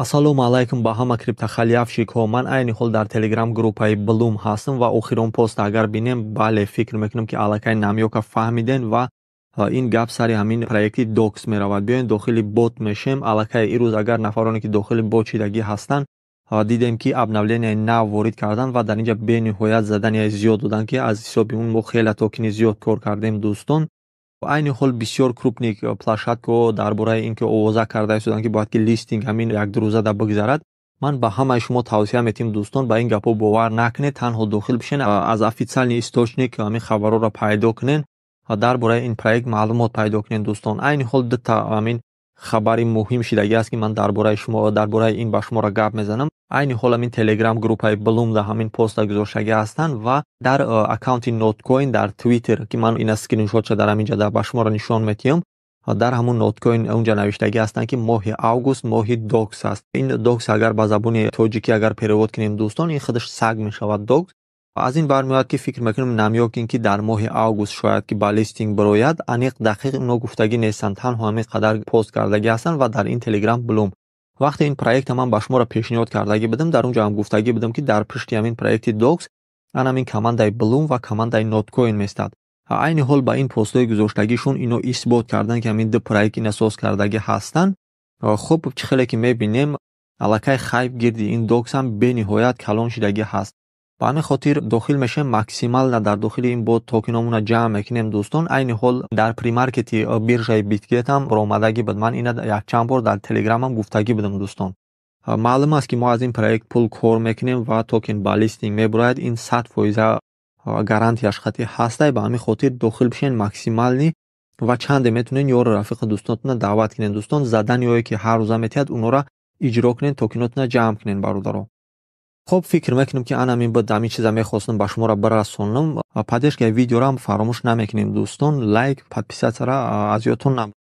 ассалому алайкум ба ҳама криптохалиафшикҳо ман айни ҳол дар телеграм группаи блум ҳастам ва охирон поста агар бинем бале фикр мекунам ки аллакай намёка фаҳмиден ва ин гап сари ҳамин проекти докс меравад биёед дохили бот мешем аллакай ирӯз агар нафароне ки дохили ботчидагӣ ҳастанд дидем ки обновленияи нав ворид карданд ва дар инҷа бениҳоят задания зиёд доданд ки аз ҳисоби ун мо хеле токини зиёд кор кардем дӯстон айни ҳол бисёр крупник плашатко дар бораи ин ки овоза карда истодан ки бояд ки листинг ҳамин якдурӯза да бигзарад ман ба ҳамаи шумо тавсия метим дӯстон ба ин гапҳо бовар накунед танҳо дохил бишен аз официални источник ҳамин хабароро пайдо кунен дар бораи ин проект маълумот пайдо кунен дӯстон айни ҳол дта ҳамин хабари муҳим шидагиаст ки ман дар бораи шумо дар бораи ин ба шуморо гап мезанам айни ҳол ҳамин телеграм группаи блум да ҳамин постда гузоштаги ҳастанд ва дар э, аккаунти ноткоин дар твиттер ки ман ина скриншотша дар ҳамин ҷа да ба шуморо нишон метиҳам э, дар ҳамун ноткоин унҷа навиштаги ҳастанд ки моҳи август моҳи докс аст ин докс агар ба забони тоҷикӣ агар перевод кунем дӯстон ин худаш саг мешавад докс аз ин бармеояд ки фикр мекунем намёкин ки дар моҳи август шояд ки ба листинг барояд аниқ дақиқ ино гуфтагӣ нестанд танҳо ҳамин қадар пост кардагӣ ҳастанд ва дар ин телеграм блум вақте ин проекта ман ба шуморо пешниҳод кардагӣ бидам дар он ҷо ҳам гуфтагӣ будам ки дар пишти ҳамин проекти докс ан ҳамин командаи блум ва командаи ноткоин местад ва айни ҳол ба ин постҳои гузоштагишон ино исбот карданд ки ҳамин ду проект ин асос кардагӣ ҳастанд хуб хеле ки мебинем аллакай хайб гирди ин доксам бениҳоят калон шидагӣ ҳаст ба ҳамин хотир дохил мешавем максимална дар дохили ин бот токиномуна ҷамъ мекунем дӯстон айни ҳол дар примаркети э, биржаи битгетам ромадагӣ буд ман ина якчанд бор дар телеграмам гуфтагӣ будам дӯстон э, маълум аст ки мо аз ин проект пул кор мекунем ва токен ба листинг мебурояд ин сад фоиза э, гарантияш хати ҳастай ба ҳамин хотир дохил бишен максимални ва чанде метунен ёру рафиқи дӯстонатона даъват кунен дӯстон задан ёе ки ҳар рӯза метиҳад унора иҷро кунен токинотона ҷамъ кунен бародаро хуб фикр мекунем ки ана мин бад ҳамин чиза мехостам ба шуморо барасонам падеш ки видеоро ҳам фаромӯш намекунем дӯстон лайк подписатара аз ётон нам